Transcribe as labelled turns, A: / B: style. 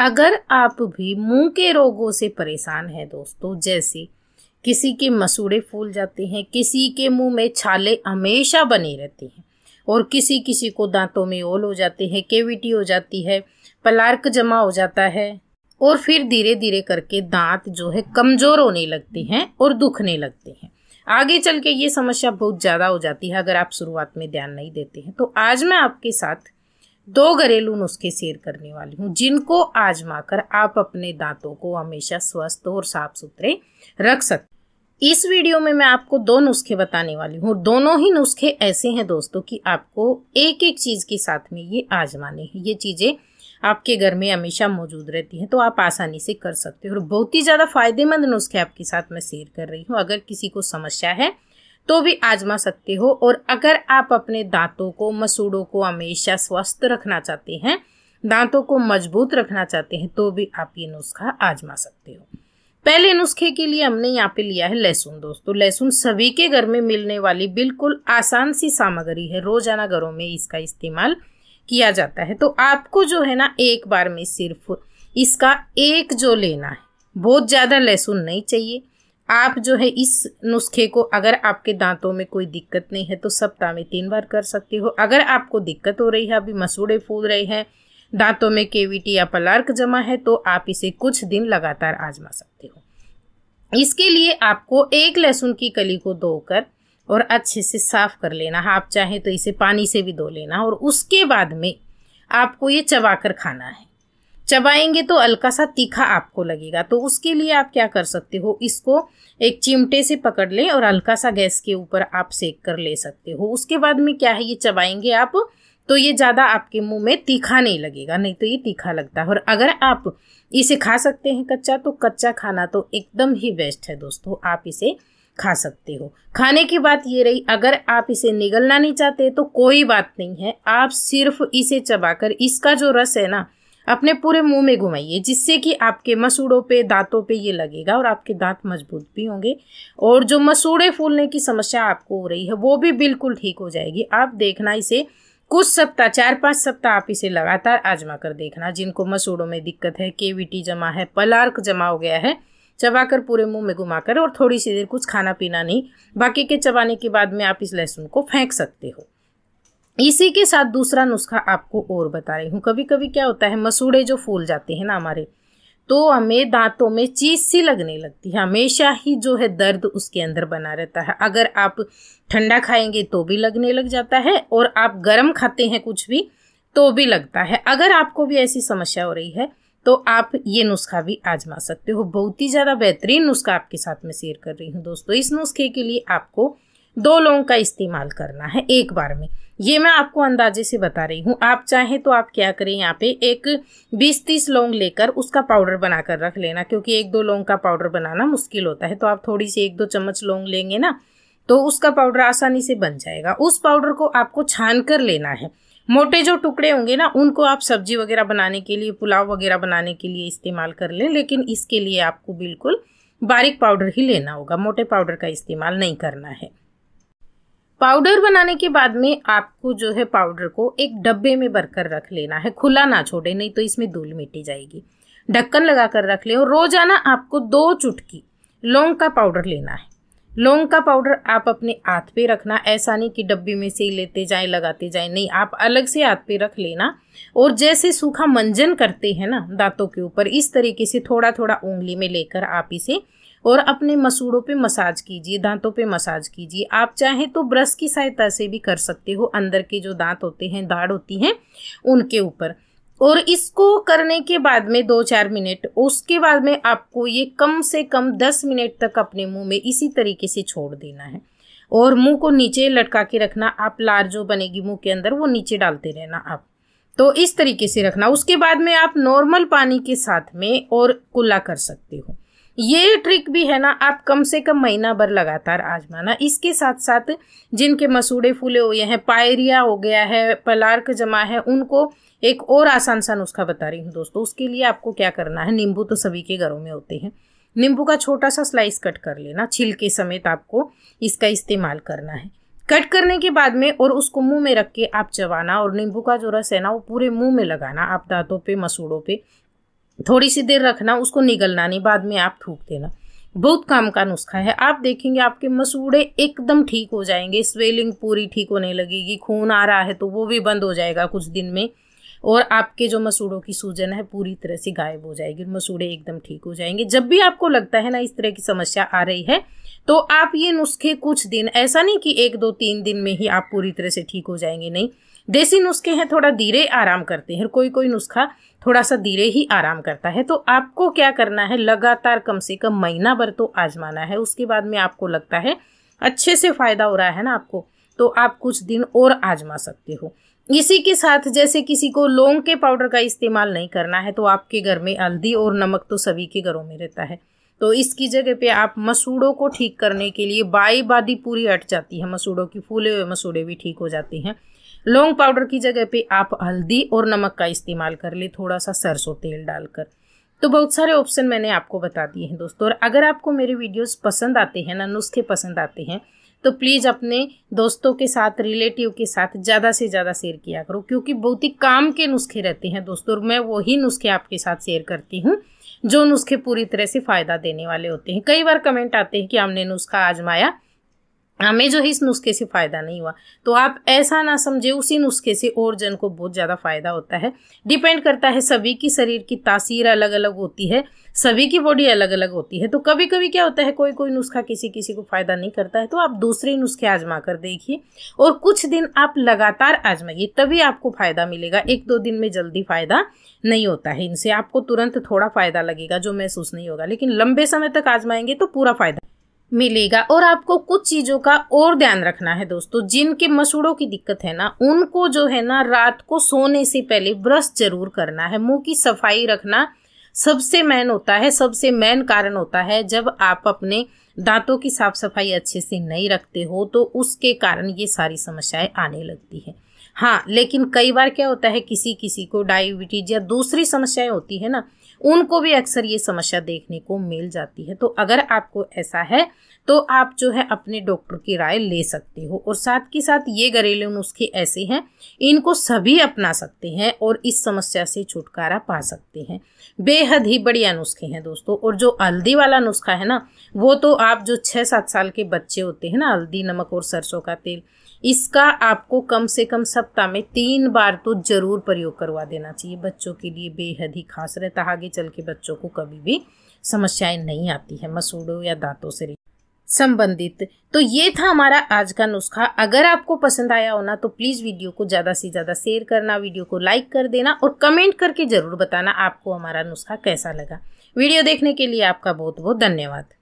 A: अगर आप भी मुंह के रोगों से परेशान हैं दोस्तों जैसे किसी के मसूड़े फूल जाते हैं किसी के मुंह में छाले हमेशा बने रहते हैं और किसी किसी को दांतों में ओल हो जाते हैं केविटी हो जाती है पलार्क जमा हो जाता है और फिर धीरे धीरे करके दांत जो है कमज़ोर होने लगते हैं और दुखने लगते हैं आगे चल के ये समस्या बहुत ज़्यादा हो जाती है अगर आप शुरुआत में ध्यान नहीं देते हैं तो आज मैं आपके साथ दो घरेलू नुस्खे शेयर करने वाली हूँ जिनको आजमा कर आप अपने दांतों को हमेशा स्वस्थ और साफ सुथरे रख सकते इस वीडियो में मैं आपको दो नुस्खे बताने वाली हूँ दोनों ही नुस्खे ऐसे हैं दोस्तों कि आपको एक एक चीज़ के साथ में ये आजमाने हैं ये चीज़ें आपके घर में हमेशा मौजूद रहती हैं तो आप आसानी से कर सकते हो और बहुत ही ज़्यादा फायदेमंद नुस्खे आपके साथ मैं शेयर कर रही हूँ अगर किसी को समस्या है तो भी आजमा सकते हो और अगर आप अपने दांतों को मसूड़ों को हमेशा स्वस्थ रखना चाहते हैं दांतों को मजबूत रखना चाहते हैं तो भी आप ये नुस्खा आजमा सकते हो पहले नुस्खे के लिए हमने यहाँ पे लिया है लहसुन दोस्तों तो लहसुन सभी के घर में मिलने वाली बिल्कुल आसान सी सामग्री है रोजाना घरों में इसका इस्तेमाल किया जाता है तो आपको जो है ना एक बार में सिर्फ इसका एक जो लेना है बहुत ज़्यादा लहसुन नहीं चाहिए आप जो है इस नुस्खे को अगर आपके दांतों में कोई दिक्कत नहीं है तो सप्ताह में तीन बार कर सकते हो अगर आपको दिक्कत हो रही है अभी मसूड़े फूल रहे हैं दांतों में केविटी या पलार्क जमा है तो आप इसे कुछ दिन लगातार आजमा सकते हो इसके लिए आपको एक लहसुन की कली को धोकर और अच्छे से साफ कर लेना आप चाहें तो इसे पानी से भी धो लेना और उसके बाद में आपको ये चबाकर खाना है चबाएंगे तो हल्का सा तीखा आपको लगेगा तो उसके लिए आप क्या कर सकते हो इसको एक चिमटे से पकड़ लें और हल्का सा गैस के ऊपर आप सेक कर ले सकते हो उसके बाद में क्या है ये चबाएंगे आप तो ये ज़्यादा आपके मुंह में तीखा नहीं लगेगा नहीं तो ये तीखा लगता है और अगर आप इसे खा सकते हैं कच्चा तो कच्चा खाना तो एकदम ही बेस्ट है दोस्तों आप इसे खा सकते हो खाने की बात ये रही अगर आप इसे निगलना नहीं चाहते तो कोई बात नहीं है आप सिर्फ इसे चबाकर इसका जो रस है ना अपने पूरे मुंह में घुमाइए जिससे कि आपके मसूड़ों पे दांतों पे ये लगेगा और आपके दांत मजबूत भी होंगे और जो मसूड़े फूलने की समस्या आपको हो रही है वो भी बिल्कुल ठीक हो जाएगी आप देखना इसे कुछ सप्ताह चार पाँच सप्ताह आप इसे लगातार आजमा कर देखना जिनको मसूड़ों में दिक्कत है केविटी जमा है पलार्क जमा हो गया है चबाकर पूरे मुंह में घुमाकर और थोड़ी सी देर कुछ खाना पीना नहीं बाकी के चबाने के बाद में आप इस लहसुन को फेंक सकते हो इसी के साथ दूसरा नुस्खा आपको और बता रही हूँ कभी कभी क्या होता है मसूड़े जो फूल जाते हैं ना हमारे तो हमें दांतों में चीज सी लगने लगती है हमेशा ही जो है दर्द उसके अंदर बना रहता है अगर आप ठंडा खाएंगे तो भी लगने लग जाता है और आप गर्म खाते हैं कुछ भी तो भी लगता है अगर आपको भी ऐसी समस्या हो रही है तो आप ये नुस्खा भी आजमा सकते हो बहुत ही ज़्यादा बेहतरीन नुस्खा आपके साथ में शेयर कर रही हूँ दोस्तों इस नुस्खे के लिए आपको दो लौंग का इस्तेमाल करना है एक बार में ये मैं आपको अंदाजे से बता रही हूँ आप चाहें तो आप क्या करें यहाँ पे एक बीस तीस लौंग लेकर उसका पाउडर बनाकर रख लेना क्योंकि एक दो लौंग का पाउडर बनाना मुश्किल होता है तो आप थोड़ी सी एक दो चम्मच लौंग लेंगे ना तो उसका पाउडर आसानी से बन जाएगा उस पाउडर को आपको छान कर लेना है मोटे जो टुकड़े होंगे ना उनको आप सब्जी वगैरह बनाने के लिए पुलाव वगैरह बनाने के लिए इस्तेमाल कर लें लेकिन इसके लिए आपको बिल्कुल बारीक पाउडर ही लेना होगा मोटे पाउडर का इस्तेमाल नहीं करना है पाउडर बनाने के बाद में आपको जो है पाउडर को एक डब्बे में भरकर रख लेना है खुला ना छोड़े नहीं तो इसमें धूल मिटी जाएगी ढक्कन लगा कर रख ले और रोजाना आपको दो चुटकी लौंग का पाउडर लेना है लौंग का पाउडर आप अपने हाथ पे रखना ऐसा नहीं कि डब्बे में से ही लेते जाएं लगाते जाएं नहीं आप अलग से हाथ पे रख लेना और जैसे सूखा मंजन करते हैं ना दांतों के ऊपर इस तरीके से थोड़ा थोड़ा उंगली में लेकर आप इसे और अपने मसूड़ों पे मसाज कीजिए दांतों पे मसाज कीजिए आप चाहें तो ब्रश की सहायता से भी कर सकते हो अंदर के जो दांत होते हैं दाढ़ होती हैं उनके ऊपर और इसको करने के बाद में दो चार मिनट उसके बाद में आपको ये कम से कम दस मिनट तक अपने मुंह में इसी तरीके से छोड़ देना है और मुंह को नीचे लटका के रखना आप लार जो बनेगी मुंह के अंदर वो नीचे डालते रहना आप तो इस तरीके से रखना उसके बाद में आप नॉर्मल पानी के साथ में और कुल्ला कर सकते हो ये ट्रिक भी है ना आप कम से कम महीना भर लगातार आजमाना इसके साथ साथ जिनके मसूड़े फूले हुए हैं पायरिया हो गया है पलार्क जमा है उनको एक और आसान सा नुस्खा बता रही हूँ दोस्तों उसके लिए आपको क्या करना है नींबू तो सभी के घरों में होते हैं नींबू का छोटा सा स्लाइस कट कर लेना छिलके समेत आपको इसका इस्तेमाल करना है कट करने के बाद में और उसको मुंह में रख के आप चबाना और नींबू का जो रस है ना वो पूरे मुंह में लगाना आप दांतों पे मसूड़ों पे थोड़ी सी देर रखना उसको निगलना नहीं बाद में आप थूक देना बहुत काम का नुस्खा है आप देखेंगे आपके मसूड़े एकदम ठीक हो जाएंगे स्वेलिंग पूरी ठीक होने लगेगी खून आ रहा है तो वो भी बंद हो जाएगा कुछ दिन में और आपके जो मसूड़ों की सूजन है पूरी तरह से गायब हो जाएगी मसूड़े एकदम ठीक हो जाएंगे जब भी आपको लगता है ना इस तरह की समस्या आ रही है तो आप ये नुस्खे कुछ दिन ऐसा नहीं कि एक दो तीन दिन में ही आप पूरी तरह से ठीक हो जाएंगे नहीं देसी नुस्खे हैं थोड़ा धीरे आराम करते हैं कोई कोई नुस्खा थोड़ा सा धीरे ही आराम करता है तो आपको क्या करना है लगातार कम से कम महीना भर तो आजमाना है उसके बाद में आपको लगता है अच्छे से फ़ायदा हो रहा है ना आपको तो आप कुछ दिन और आजमा सकते हो इसी के साथ जैसे किसी को लौंग के पाउडर का इस्तेमाल नहीं करना है तो आपके घर में हल्दी और नमक तो सभी के घरों में रहता है तो इसकी जगह पे आप मसूड़ों को ठीक करने के लिए बाई बादी पूरी हट जाती है मसूड़ों की फूले हुए मसूड़े भी ठीक हो जाते हैं लौंग पाउडर की जगह पे आप हल्दी और नमक का इस्तेमाल कर ले थोड़ा सा सरसों तेल डालकर तो बहुत सारे ऑप्शन मैंने आपको बता दिए हैं दोस्तों और अगर आपको मेरे वीडियोस पसंद आते हैं ना नुस्खे पसंद आते हैं तो प्लीज़ अपने दोस्तों के साथ रिलेटिव के साथ ज़्यादा से ज़्यादा शेयर किया करो क्योंकि बहुत ही काम के नुस्खे रहते हैं दोस्तों और मैं वही नुस्खे आपके साथ शेयर करती हूँ जो नुस्खे पूरी तरह से फ़ायदा देने वाले होते हैं कई बार कमेंट आते हैं कि हमने नुस्खा आजमाया हमें जो है इस नुस्खे से फ़ायदा नहीं हुआ तो आप ऐसा ना समझे उसी नुस्खे से और जन को बहुत ज़्यादा फ़ायदा होता है डिपेंड करता है सभी की शरीर की तासीर अलग अलग होती है सभी की बॉडी अलग अलग होती है तो कभी कभी क्या होता है कोई कोई नुस्खा किसी किसी को फ़ायदा नहीं करता है तो आप दूसरे नुस्खे आजमा कर देखिए और कुछ दिन आप लगातार आजमाइए तभी आपको फ़ायदा मिलेगा एक दो दिन में जल्दी फ़ायदा नहीं होता है इनसे आपको तुरंत थोड़ा फ़ायदा लगेगा जो महसूस नहीं होगा लेकिन लंबे समय तक आजमाएंगे तो पूरा फ़ायदा मिलेगा और आपको कुछ चीज़ों का और ध्यान रखना है दोस्तों जिनके मसूड़ों की दिक्कत है ना उनको जो है ना रात को सोने से पहले ब्रश जरूर करना है मुंह की सफाई रखना सबसे मैन होता है सबसे मैन कारण होता है जब आप अपने दांतों की साफ सफाई अच्छे से नहीं रखते हो तो उसके कारण ये सारी समस्याएं आने लगती है हाँ लेकिन कई बार क्या होता है किसी किसी को डायबिटीज या दूसरी समस्याएं होती है ना उनको भी अक्सर ये समस्या देखने को मिल जाती है तो अगर आपको ऐसा है तो आप जो है अपने डॉक्टर की राय ले सकते हो और साथ के साथ ये घरेलू नुस्खे ऐसे हैं इनको सभी अपना सकते हैं और इस समस्या से छुटकारा पा सकते हैं बेहद ही बढ़िया नुस्खे हैं दोस्तों और जो हल्दी वाला नुस्खा है ना वो तो आप जो छः सात साल के बच्चे होते हैं ना हल्दी नमक और सरसों का तेल इसका आपको कम से कम सप्ताह में तीन बार तो ज़रूर प्रयोग करवा देना चाहिए बच्चों के लिए बेहद ही खास रहता है आगे चल के बच्चों को कभी भी समस्याएं नहीं आती है मसूड़ों या दांतों से संबंधित तो ये था हमारा आज का नुस्खा अगर आपको पसंद आया हो ना तो प्लीज़ वीडियो को ज़्यादा से ज़्यादा शेयर करना वीडियो को लाइक कर देना और कमेंट करके ज़रूर बताना आपको हमारा नुस्खा कैसा लगा वीडियो देखने के लिए आपका बहुत बहुत धन्यवाद